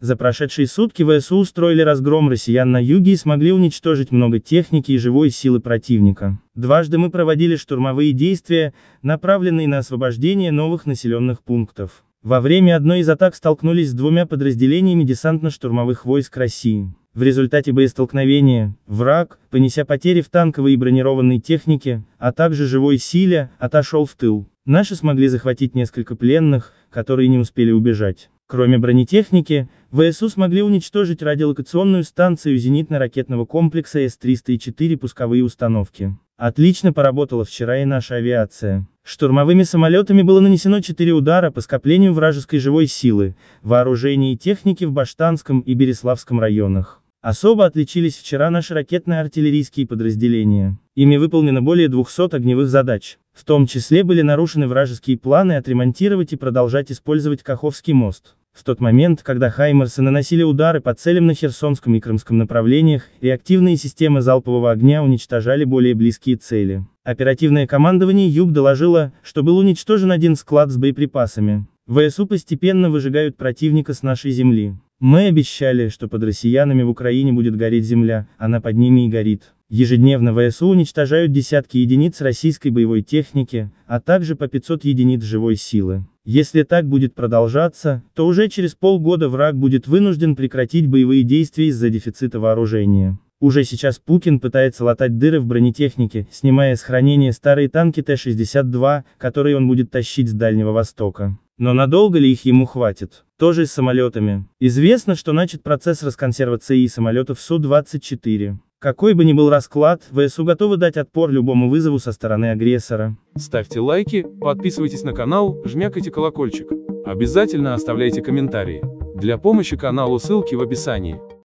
За прошедшие сутки ВСУ устроили разгром россиян на юге и смогли уничтожить много техники и живой силы противника. Дважды мы проводили штурмовые действия, направленные на освобождение новых населенных пунктов. Во время одной из атак столкнулись с двумя подразделениями десантно-штурмовых войск России. В результате боестолкновения, враг, понеся потери в танковой и бронированной технике, а также живой силе, отошел в тыл. Наши смогли захватить несколько пленных, которые не успели убежать. Кроме бронетехники, ВСУ смогли уничтожить радиолокационную станцию зенитно-ракетного комплекса С-304 пусковые установки. Отлично поработала вчера и наша авиация. Штурмовыми самолетами было нанесено 4 удара по скоплению вражеской живой силы, вооружения и техники в Баштанском и Береславском районах. Особо отличились вчера наши ракетно-артиллерийские подразделения. Ими выполнено более 200 огневых задач. В том числе были нарушены вражеские планы отремонтировать и продолжать использовать Каховский мост. В тот момент, когда «Хаймерсы» наносили удары по целям на Херсонском и Крымском направлениях, реактивные системы залпового огня уничтожали более близкие цели. Оперативное командование Юг доложило, что был уничтожен один склад с боеприпасами. ВСУ постепенно выжигают противника с нашей земли. Мы обещали, что под россиянами в Украине будет гореть земля, она под ними и горит. Ежедневно ВСУ уничтожают десятки единиц российской боевой техники, а также по 500 единиц живой силы. Если так будет продолжаться, то уже через полгода враг будет вынужден прекратить боевые действия из-за дефицита вооружения. Уже сейчас Пукин пытается латать дыры в бронетехнике, снимая с хранения старые танки Т-62, которые он будет тащить с Дальнего Востока. Но надолго ли их ему хватит? Тоже с самолетами. Известно, что начат процесс расконсервации самолетов Су-24. Какой бы ни был расклад, ВСУ готовы дать отпор любому вызову со стороны агрессора. Ставьте лайки, подписывайтесь на канал, жмякайте колокольчик. Обязательно оставляйте комментарии. Для помощи каналу ссылки в описании.